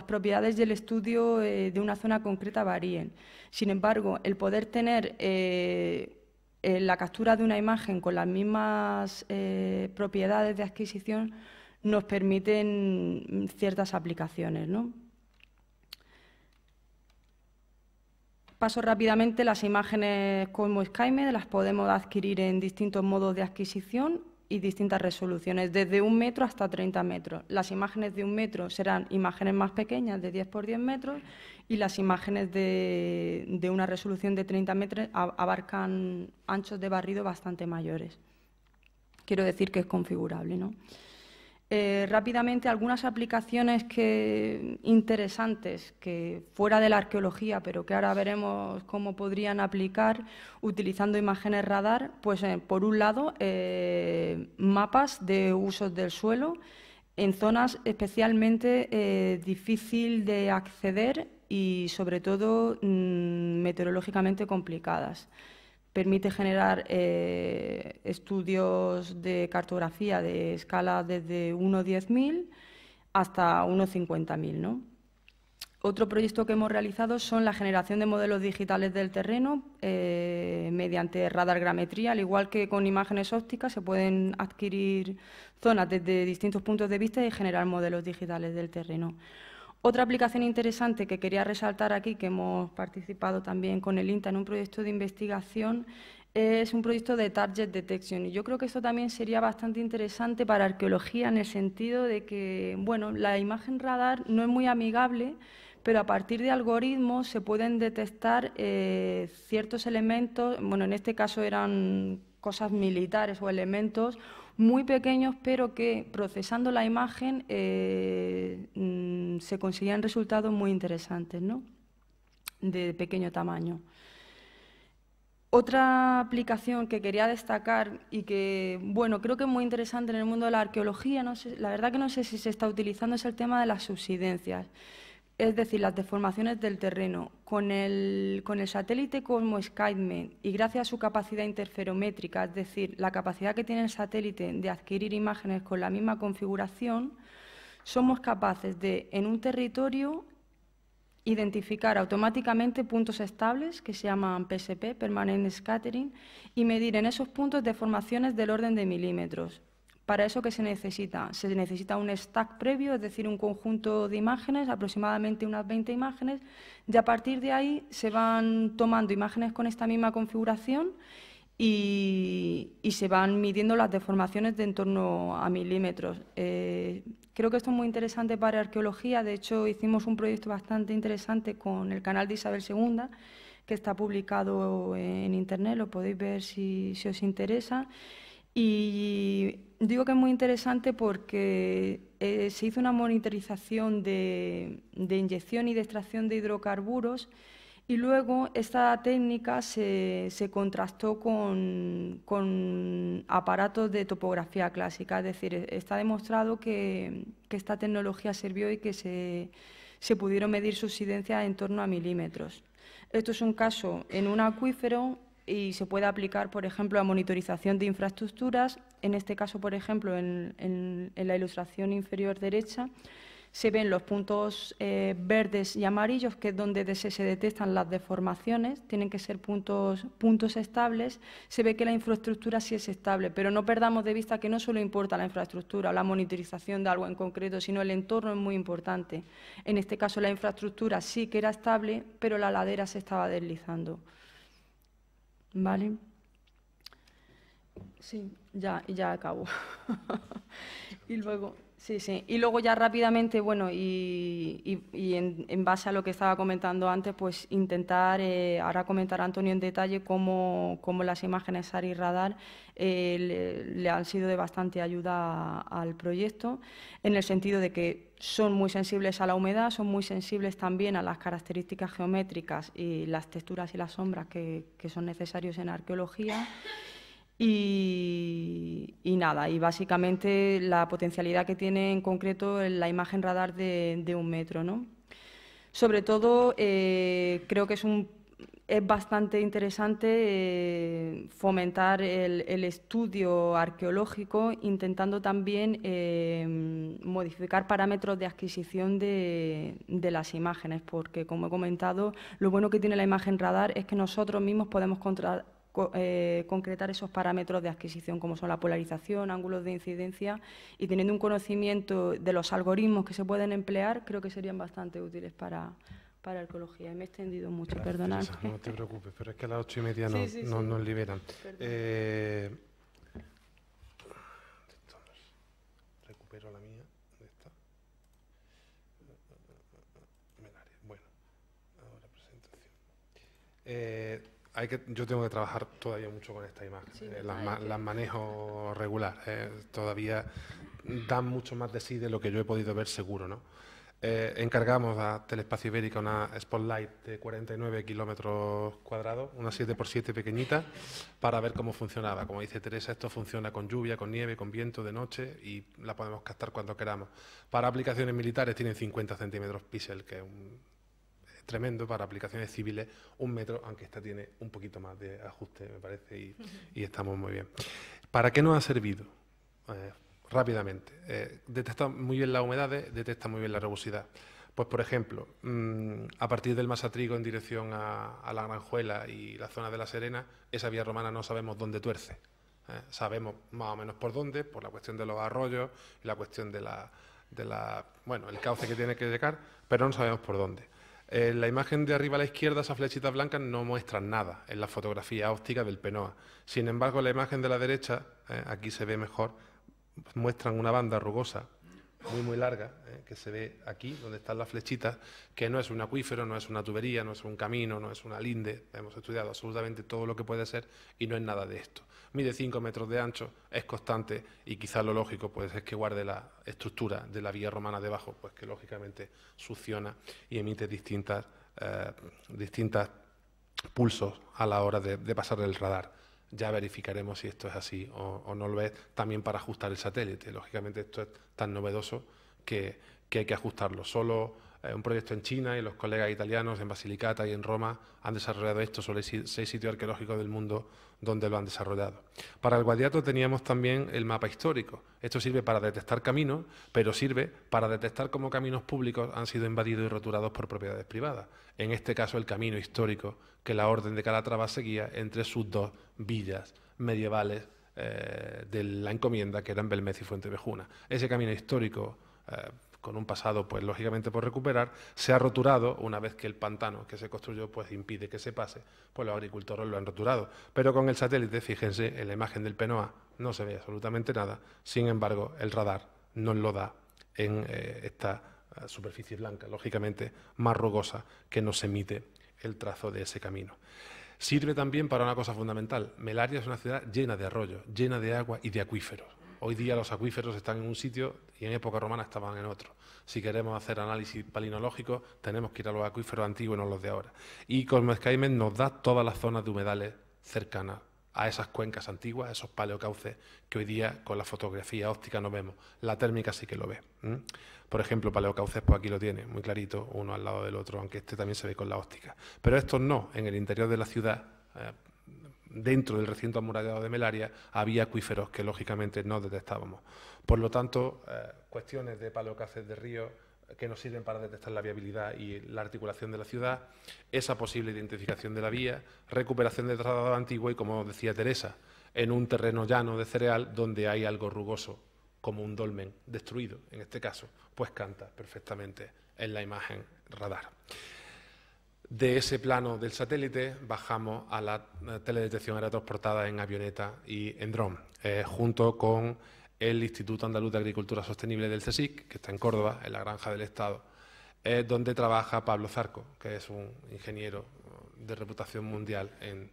propiedades del estudio eh, de una zona concreta varíen. Sin embargo, el poder tener... Eh, eh, la captura de una imagen con las mismas propiedades de adquisición nos permiten ciertas aplicaciones, ¿no? Paso rápidamente las imágenes como SkyMed las podemos adquirir en distintos modos de adquisición y distintas resoluciones, desde un metro hasta 30 metros. Las imágenes de un metro serán imágenes más pequeñas, de 10 por 10 metros, y las imágenes de, de una resolución de 30 metros abarcan anchos de barrido bastante mayores. Quiero decir que es configurable, ¿no? Eh, rápidamente algunas aplicaciones que, interesantes que fuera de la arqueología, pero que ahora veremos cómo podrían aplicar utilizando imágenes radar, pues eh, por un lado eh, mapas de usos del suelo en zonas especialmente difícil de acceder y sobre todo mm, meteorológicamente complicadas permite generar eh, estudios de cartografía de escala desde 1.10.000 hasta 150.000 Otro proyecto que hemos realizado son la generación de modelos digitales del terreno eh, mediante radar grametría. al igual que con imágenes ópticas se pueden adquirir zonas desde distintos puntos de vista y generar modelos digitales del terreno. Otra aplicación interesante que quería resaltar aquí, que hemos participado también con el INTA en un proyecto de investigación, es un proyecto de target detection. Y yo creo que esto también sería bastante interesante para arqueología en el sentido de que, bueno, la imagen radar no es muy amigable, pero a partir de algoritmos se pueden detectar eh, ciertos elementos, bueno, en este caso eran cosas militares o elementos muy pequeños, pero que procesando la imagen eh, mm, se conseguían resultados muy interesantes, ¿no? de pequeño tamaño. Otra aplicación que quería destacar y que, bueno, creo que es muy interesante en el mundo de la arqueología, no sé, la verdad que no sé si se está utilizando, es el tema de las subsidencias es decir, las deformaciones del terreno. Con el, satélite Cosmo SkyMed y gracias a su capacidad interferométrica, es decir, la capacidad que tiene el satélite de adquirir imágenes con la misma configuración, somos capaces de, en un territorio, identificar automáticamente puntos estables, que se llaman PSP, Permanent Scattering, y medir en esos puntos deformaciones del orden de milímetros. Para eso, ¿qué se necesita? Se necesita un stack previo, es decir, un conjunto de imágenes, aproximadamente unas 20 imágenes, y a partir de ahí se van tomando imágenes con esta misma configuración y, se van midiendo las deformaciones de en torno a milímetros. Eh, creo que esto es muy interesante para arqueología, de hecho hicimos un proyecto bastante interesante con el canal de Isabel II, que está publicado en Internet, lo podéis ver si, si os interesa. Y Digo que es muy interesante porque eh, se hizo una monitorización de, inyección y de extracción de hidrocarburos y luego esta técnica se, se contrastó con, aparatos de topografía clásica, es decir, está demostrado que, esta tecnología sirvió y que se, se pudieron medir subsidencias en torno a milímetros. Esto es un caso en un acuífero y se puede aplicar, por ejemplo, a monitorización de infraestructuras. En este caso, por ejemplo, en, la ilustración inferior derecha, se ven los puntos eh, verdes y amarillos, que es donde se, detectan las deformaciones, tienen que ser puntos, puntos estables. Se ve que la infraestructura sí es estable, pero no perdamos de vista que no solo importa la infraestructura o la monitorización de algo en concreto, sino el entorno es muy importante. En este caso, la infraestructura sí que era estable, pero la ladera se estaba deslizando. ¿Vale? Sí, ya, ya acabo. y luego, sí, sí. Y luego ya rápidamente, bueno, y, y, en, base a lo que estaba comentando antes, pues intentar, eh, ahora comentar Antonio en detalle cómo, las imágenes SAR y radar eh, le, han sido de bastante ayuda al proyecto, en el sentido de que son muy sensibles a la humedad, son muy sensibles también a las características geométricas y las texturas y las sombras que, son necesarios en arqueología. Y, nada, y básicamente la potencialidad que tiene en concreto la imagen radar de, un metro. ¿no? Sobre todo, eh, creo que es un es bastante interesante eh, fomentar el, estudio arqueológico, intentando también eh, modificar parámetros de adquisición de, las imágenes, porque, como he comentado, lo bueno que tiene la imagen radar es que nosotros mismos podemos eh, concretar esos parámetros de adquisición, como son la polarización, ángulos de incidencia, y teniendo un conocimiento de los algoritmos que se pueden emplear, creo que serían bastante útiles para, para arqueología. Me he extendido mucho, perdonad. No te preocupes, pero es que a las ocho y media nos liberan. Eh, recupero la mía. Bueno, ahora presentación. Eh, hay que, yo tengo que trabajar todavía mucho con esta imagen. Eh, las, manejo regular. todavía dan mucho más de sí de lo que yo he podido ver seguro, ¿no? Eh, encargamos a Telespacio Ibérica una Spotlight de 49 kilómetros cuadrados, una 7x7 pequeñita, para ver cómo funcionaba. Como dice Teresa, esto funciona con lluvia, con nieve, con viento de noche y la podemos captar cuando queramos. Para aplicaciones militares tienen 50 centímetros píxel, que es, tremendo. Para aplicaciones civiles, un metro, aunque esta tiene un poquito más de ajuste, me parece, y, estamos muy bien. ¿Para qué nos ha servido? Eh, rápidamente. Eh, detecta muy bien la humedad, detecta muy bien la rugosidad. Pues, por ejemplo, mm, a partir del masatrigo en dirección a, la Granjuela y la zona de La Serena, esa vía romana no sabemos dónde tuerce. ¿eh? sabemos más o menos por dónde, por la cuestión de los arroyos y la cuestión de la, bueno, el cauce que tiene que llegar, pero no sabemos por dónde. en eh, la imagen de arriba a la izquierda, esas flechitas blancas no muestran nada en la fotografía óptica del Penoa. Sin embargo, la imagen de la derecha, aquí se ve mejor, muestran una banda rugosa muy muy larga, eh, que se ve aquí, donde están las flechitas, que no es un acuífero, no es una tubería, no es un camino, no es una linde. Hemos estudiado absolutamente todo lo que puede ser y no es nada de esto. Mide 5 metros de ancho, es constante y quizá lo lógico puede es que guarde la estructura de la vía romana debajo, pues que lógicamente succiona y emite distintos eh, pulsos a la hora de, de pasar el radar ya verificaremos si esto es así o, no lo es, también para ajustar el satélite. Lógicamente esto es tan novedoso que, que hay que ajustarlo. Solo eh, un proyecto en China y los colegas italianos en Basilicata y en Roma han desarrollado esto sobre seis sitios arqueológicos del mundo donde lo han desarrollado. Para el Guadiato teníamos también el mapa histórico. Esto sirve para detectar caminos, pero sirve para detectar cómo caminos públicos han sido invadidos y roturados por propiedades privadas. En este caso, el camino histórico que la Orden de Calatrava seguía entre sus dos villas medievales eh, de la encomienda, que eran Belmez y Fuentevejuna. Ese camino histórico eh, con un pasado, pues lógicamente por recuperar, se ha roturado una vez que el pantano que se construyó, pues impide que se pase, pues los agricultores lo han roturado. Pero con el satélite, fíjense, en la imagen del Penoa no se ve absolutamente nada, sin embargo, el radar nos lo da en eh, esta eh, superficie blanca, lógicamente más rugosa, que nos emite el trazo de ese camino. Sirve también para una cosa fundamental. Melaria es una ciudad llena de arroyos, llena de agua y de acuíferos hoy día los acuíferos están en un sitio y en época romana estaban en otro. Si queremos hacer análisis palinológico, tenemos que ir a los acuíferos antiguos y no los de ahora. Y Colmescaimen nos da todas las zonas de humedales cercanas a esas cuencas antiguas, a esos paleocauces que hoy día con la fotografía óptica no vemos. La térmica sí que lo ve. Por ejemplo, paleocauces, pues aquí lo tiene, muy clarito, uno al lado del otro, aunque este también se ve con la óptica. Pero estos no, en el interior de la ciudad, eh, dentro del recinto amurallado de Melaria había acuíferos que lógicamente no detectábamos. Por lo tanto, eh, cuestiones de palocaces de río que nos sirven para detectar la viabilidad y la articulación de la ciudad, esa posible identificación de la vía, recuperación del trazado antiguo y, como decía Teresa, en un terreno llano de cereal donde hay algo rugoso, como un dolmen destruido, en este caso, pues canta perfectamente en la imagen radar. De ese plano del satélite bajamos a la eh, teledetección aerotransportada en avioneta y en dron, eh, junto con el Instituto Andaluz de Agricultura Sostenible del CSIC, que está en Córdoba, en la Granja del Estado, eh, donde trabaja Pablo Zarco, que es un ingeniero de reputación mundial en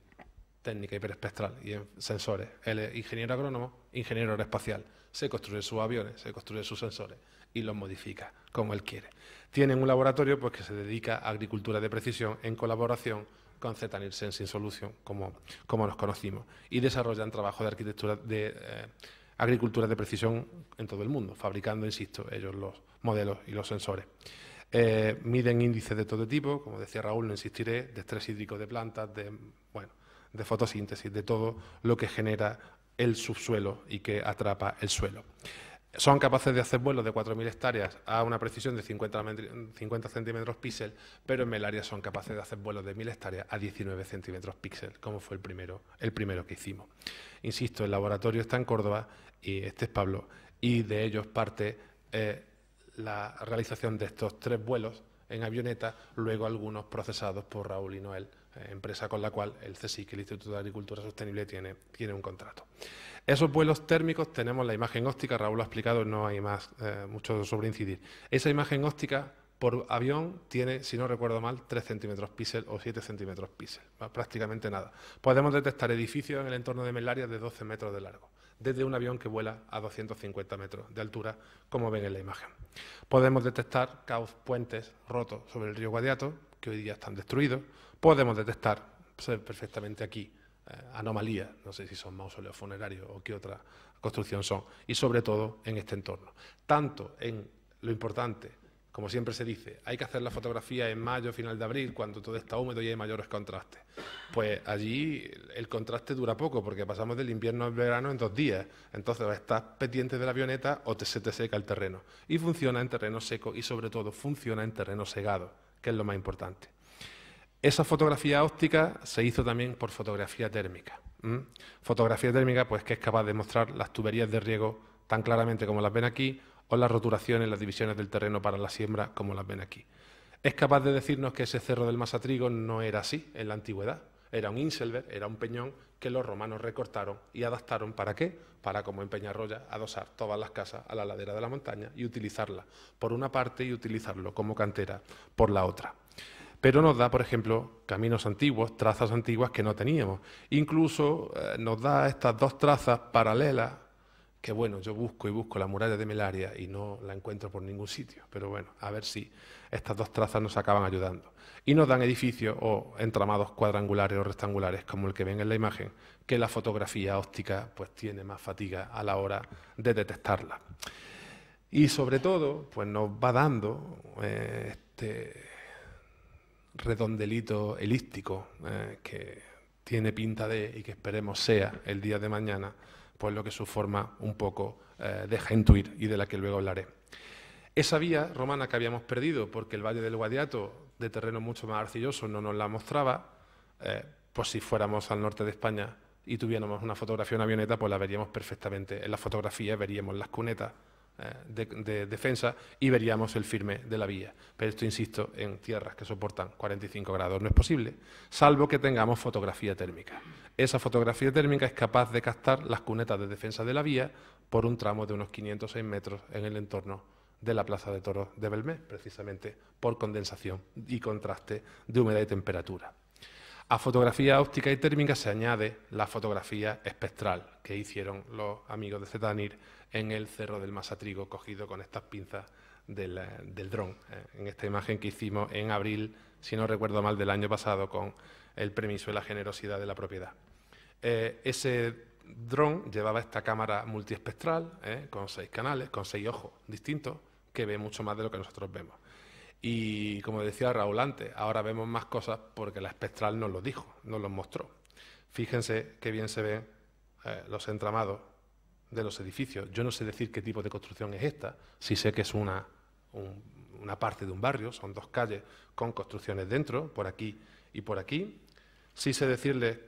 técnica hiperespectral y en sensores. Él es ingeniero agrónomo, ingeniero aeroespacial. Se construye sus aviones, se construye sus sensores y los modifica como él quiere tienen un laboratorio pues, que se dedica a agricultura de precisión en colaboración con Cetanil Sensing Solution, como, como nos conocimos, y desarrollan trabajo de arquitectura de eh, agricultura de precisión en todo el mundo, fabricando, insisto, ellos los modelos y los sensores. Eh, miden índices de todo tipo, como decía Raúl, no insistiré, de estrés hídrico de plantas, de, bueno, de fotosíntesis, de todo lo que genera el subsuelo y que atrapa el suelo son capaces de hacer vuelos de 4.000 hectáreas a una precisión de 50, centímetros píxel, pero en Melaria son capaces de hacer vuelos de 1.000 hectáreas a 19 centímetros píxel, como fue el primero, el primero que hicimos. Insisto, el laboratorio está en Córdoba, y este es Pablo, y de ellos parte eh, la realización de estos tres vuelos en avioneta, luego algunos procesados por Raúl y Noel, eh, empresa con la cual el CSIC, el Instituto de Agricultura Sostenible, tiene, tiene un contrato. Esos vuelos térmicos tenemos la imagen óptica, Raúl lo ha explicado, no hay más eh, mucho sobre incidir. Esa imagen óptica por avión tiene, si no recuerdo mal, 3 centímetros píxel o 7 centímetros píxel, prácticamente nada. Podemos detectar edificios en el entorno de Melaria de 12 metros de largo desde un avión que vuela a 250 metros de altura, como ven en la imagen. Podemos detectar caos puentes rotos sobre el río Guadiato, que hoy día están destruidos. Podemos detectar pues, perfectamente aquí eh, anomalías, no sé si son mausoleos funerarios o qué otra construcción son, y sobre todo en este entorno. Tanto en lo importante como siempre se dice, hay que hacer la fotografía en mayo, final de abril, cuando todo está húmedo y hay mayores contrastes. Pues allí el contraste dura poco, porque pasamos del invierno al verano en dos días. Entonces estás pendiente de la avioneta o se te seca el terreno. Y funciona en terreno seco y sobre todo funciona en terreno segado, que es lo más importante. Esa fotografía óptica se hizo también por fotografía térmica. Fotografía térmica, pues que es capaz de mostrar las tuberías de riego tan claramente como las ven aquí, o las roturaciones, las divisiones del terreno para la siembra, como las ven aquí. Es capaz de decirnos que ese cerro del Masatrigo no era así en la antigüedad, era un inselver, era un peñón que los romanos recortaron y adaptaron para qué? Para, como en Peñarroya, adosar todas las casas a la ladera de la montaña y utilizarla por una parte y utilizarlo como cantera por la otra. Pero nos da, por ejemplo, caminos antiguos, trazas antiguas que no teníamos. Incluso eh, nos da estas dos trazas paralelas que bueno, yo busco y busco la muralla de Melaria y no la encuentro por ningún sitio. Pero bueno, a ver si estas dos trazas nos acaban ayudando. Y nos dan edificios o entramados cuadrangulares o rectangulares, como el que ven en la imagen, que la fotografía óptica pues tiene más fatiga a la hora de detectarla. Y sobre todo, pues nos va dando eh, este redondelito elíptico eh, que tiene pinta de y que esperemos sea el día de mañana pues lo que su forma un poco eh, deja intuir y de la que luego hablaré. Esa vía romana que habíamos perdido porque el valle del Guadiato, de terreno mucho más arcilloso, no nos la mostraba, eh, pues si fuéramos al norte de España y tuviéramos una fotografía una avioneta, pues la veríamos perfectamente. En la fotografía veríamos las cunetas eh, de, de, defensa y veríamos el firme de la vía. Pero esto, insisto, en tierras que soportan 45 grados no es posible, salvo que tengamos fotografía térmica. Esa fotografía térmica es capaz de captar las cunetas de defensa de la vía por un tramo de unos 506 metros en el entorno de la Plaza de Toros de Belmés, precisamente por condensación y contraste de humedad y temperatura. A fotografía óptica y térmica se añade la fotografía espectral que hicieron los amigos de Zetanir en el Cerro del Masatrigo, cogido con estas pinzas del, eh, dron, eh, en esta imagen que hicimos en abril, si no recuerdo mal, del año pasado, con el permiso y la generosidad de la propiedad. Eh, ese dron llevaba esta cámara multiespectral eh, con seis canales, con seis ojos distintos, que ve mucho más de lo que nosotros vemos. Y como decía Raúl antes, ahora vemos más cosas porque la espectral nos lo dijo, nos lo mostró. Fíjense qué bien se ven eh, los entramados de los edificios. Yo no sé decir qué tipo de construcción es esta, si sé que es una, una parte de un barrio, son dos calles con construcciones dentro, por aquí y por aquí. Sí sé decirles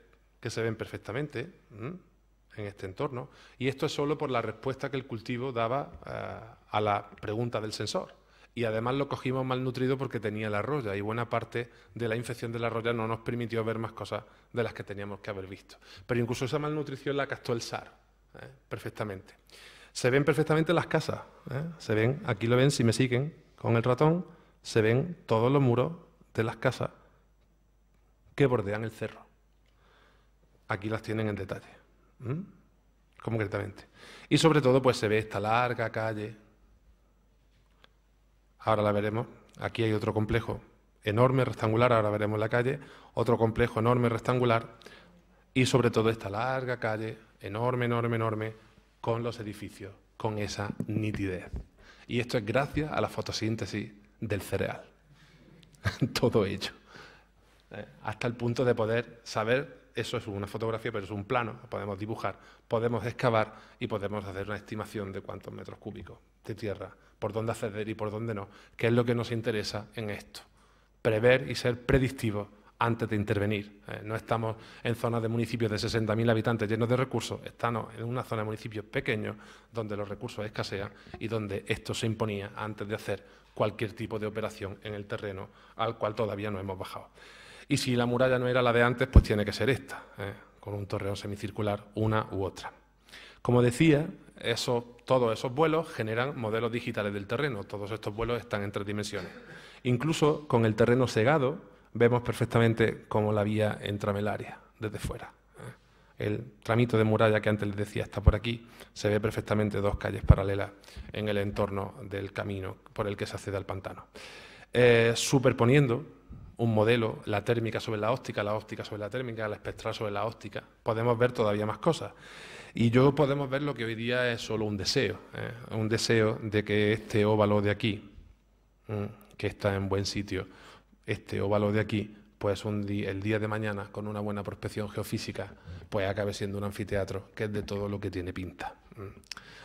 que se ven perfectamente en este entorno. Y esto es solo por la respuesta que el cultivo daba eh, a la pregunta del sensor. Y además lo cogimos malnutrido porque tenía la roya y buena parte de la infección de la arroya no nos permitió ver más cosas de las que teníamos que haber visto. Pero incluso esa malnutrición la captó el SAR ¿eh? perfectamente. Se ven perfectamente las casas. ¿eh? Se ven, aquí lo ven, si me siguen con el ratón, se ven todos los muros de las casas que bordean el cerro aquí las tienen en detalle, concretamente. Y sobre todo, pues se ve esta larga calle. Ahora la veremos. Aquí hay otro complejo enorme rectangular, ahora veremos la calle. Otro complejo enorme rectangular. Y sobre todo esta larga calle, enorme, enorme, enorme, con los edificios, con esa nitidez. Y esto es gracias a la fotosíntesis del cereal. todo ello. Eh, hasta el punto de poder saber eso es una fotografía, pero es un plano, podemos dibujar, podemos excavar y podemos hacer una estimación de cuántos metros cúbicos de tierra, por dónde acceder y por dónde no, que es lo que nos interesa en esto. Prever y ser predictivos antes de intervenir. ¿eh? no estamos en zonas de municipios de 60.000 habitantes llenos de recursos, estamos en una zona de municipios pequeños donde los recursos escasean y donde esto se imponía antes de hacer cualquier tipo de operación en el terreno al cual todavía no hemos bajado. Y si la muralla no era la de antes, pues tiene que ser esta, ¿eh? con un torreón semicircular, una u otra. Como decía, todos esos vuelos generan modelos digitales del terreno. Todos estos vuelos están en tres dimensiones. Incluso con el terreno segado, vemos perfectamente cómo la vía el entra área desde fuera. ¿eh? El tramito de muralla que antes les decía está por aquí, se ve perfectamente dos calles paralelas en el entorno del camino por el que se accede al pantano. Eh, superponiendo un modelo, la térmica sobre la óptica, la óptica sobre la térmica, la espectral sobre la óptica, podemos ver todavía más cosas. Y yo podemos ver lo que hoy día es solo un deseo, ¿eh? un deseo de que este óvalo de aquí, que está en buen sitio, este óvalo de aquí, pues el día de mañana, con una buena prospección geofísica, pues acabe siendo un anfiteatro, que es de todo lo que tiene pinta.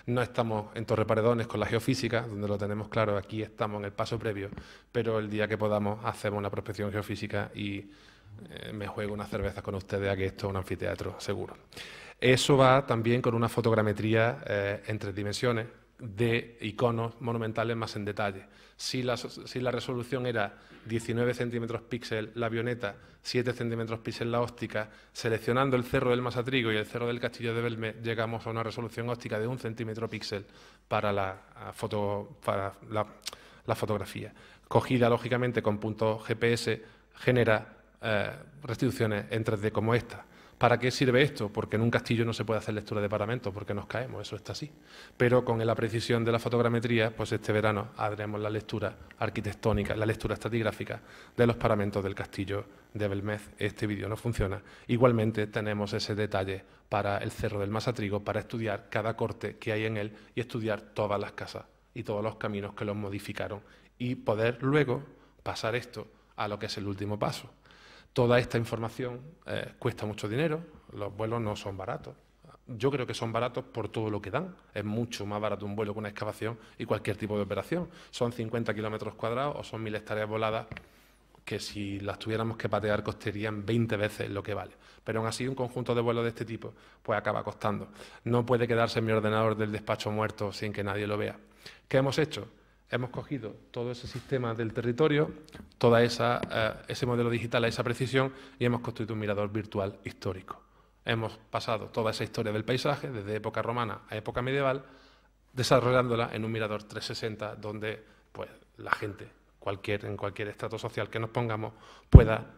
No estamos en Torre Paredones con la geofísica, donde lo tenemos claro, aquí estamos en el paso previo, pero el día que podamos hacemos una prospección geofísica y eh, me juego unas cervezas con ustedes a que esto es un anfiteatro seguro. Eso va también con una fotogrametría entre eh, en tres dimensiones de iconos monumentales más en detalle. Si la, resolución era 19 centímetros píxel la avioneta, 7 centímetros píxel la óptica, seleccionando el cerro del Masatrigo y el cerro del Castillo de Belme, llegamos a una resolución óptica de un centímetro píxel para la, fotografía. Cogida, lógicamente, con punto GPS, genera eh, restituciones en 3D como esta. ¿Para qué sirve esto? Porque en un castillo no se puede hacer lectura de paramentos, porque nos caemos, eso está así. Pero con la precisión de la fotogrametría, pues este verano haremos la lectura arquitectónica, la lectura estratigráfica de los paramentos del castillo de Belmez. Este vídeo no funciona. Igualmente tenemos ese detalle para el Cerro del Masatrigo, para estudiar cada corte que hay en él y estudiar todas las casas y todos los caminos que los modificaron y poder luego pasar esto a lo que es el último paso, Toda esta información eh, cuesta mucho dinero, los vuelos no son baratos. Yo creo que son baratos por todo lo que dan. Es mucho más barato un vuelo que una excavación y cualquier tipo de operación. Son 50 kilómetros cuadrados o son mil hectáreas voladas que si las tuviéramos que patear costarían 20 veces lo que vale. Pero aún así un conjunto de vuelos de este tipo pues acaba costando. No puede quedarse en mi ordenador del despacho muerto sin que nadie lo vea. ¿Qué hemos hecho? Hemos cogido todo ese sistema del territorio, todo esa, eh, ese modelo digital, esa precisión, y hemos construido un mirador virtual histórico. Hemos pasado toda esa historia del paisaje, desde época romana a época medieval, desarrollándola en un mirador 360 donde pues, la gente, cualquier, en cualquier estrato social que nos pongamos, pueda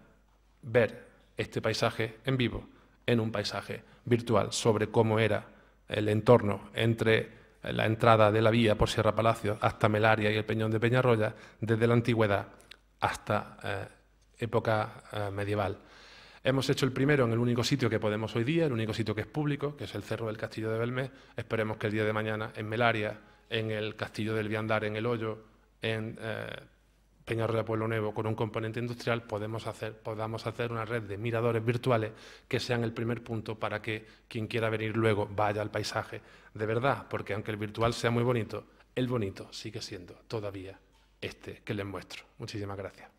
ver este paisaje en vivo, en un paisaje virtual, sobre cómo era el entorno entre la entrada de la vía por Sierra Palacio hasta Melaria y el Peñón de Peñarroya, desde la antigüedad hasta eh, época eh, medieval. Hemos hecho el primero en el único sitio que podemos hoy día, el único sitio que es público, que es el Cerro del Castillo de Belmés. Esperemos que el día de mañana en Melaria, en el Castillo del Viandar, en El Hoyo, en eh, de Pueblo Nuevo, con un componente industrial, podemos hacer, podamos hacer una red de miradores virtuales que sean el primer punto para que quien quiera venir luego vaya al paisaje de verdad, porque aunque el virtual sea muy bonito, el bonito sigue siendo todavía este que les muestro. Muchísimas gracias.